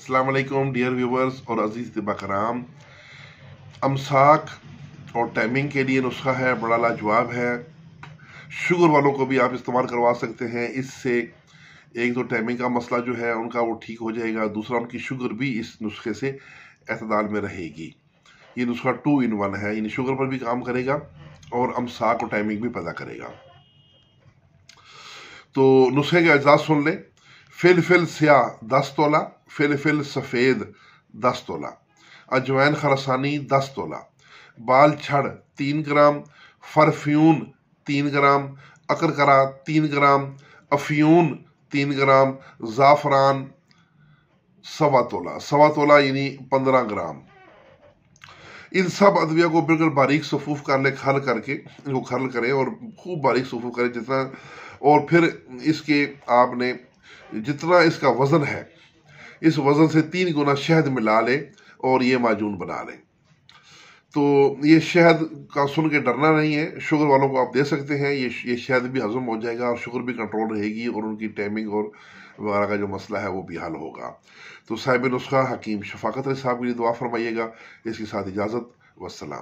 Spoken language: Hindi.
असलम डियर व्यूवर्स और अज़ीज़ दिबाकराम कराम अमसाक और टाइमिंग के लिए नुस्खा है बड़ा लाजवाब है शुगर वालों को भी आप इस्तेमाल करवा सकते हैं इससे एक दो तो टाइमिंग का मसला जो है उनका वो ठीक हो जाएगा दूसरा उनकी शुगर भी इस नुस्खे से अतदाल में रहेगी ये नुस्खा टू इन वन है इन शुगर पर भी काम करेगा और अमसाक और टाइमिंग भी पैदा करेगा तो नुस्खे का एजाज सुन लें फिलफिल स्या दस तोला फिलफिल सफ़ेद दस तोला अजवैन खरसानी दस तोला बाल छड़ तीन ग्राम फरफ्यून तीन ग्राम अकरकरा तीन ग्राम अफ्यून तीन ग्राम ज़ाफ़रान सवा तोला सवा तोला यानी पंद्रह ग्राम इन सब अदविया को बिल्कुल बारीक सफूफ कर ले खल करके इनको खल करें और खूब बारीक सफूफ करें जितना और फिर इसके आपने जितना इसका वज़न है इस वज़न से तीन गुना शहद मिला लें और ये माजून बना लें तो ये शहद का सुन के डरना नहीं है शुगर वालों को आप दे सकते हैं ये ये शहद भी हजम हो जाएगा और शुगर भी कंट्रोल रहेगी और उनकी टाइमिंग और वगैरह का जो मसला है वो भी हल होगा तो साहिब नुस्खा हकीम शफाकत साहब के लिए दुआ फरमाइएगा इसके साथ इजाज़त वसलाम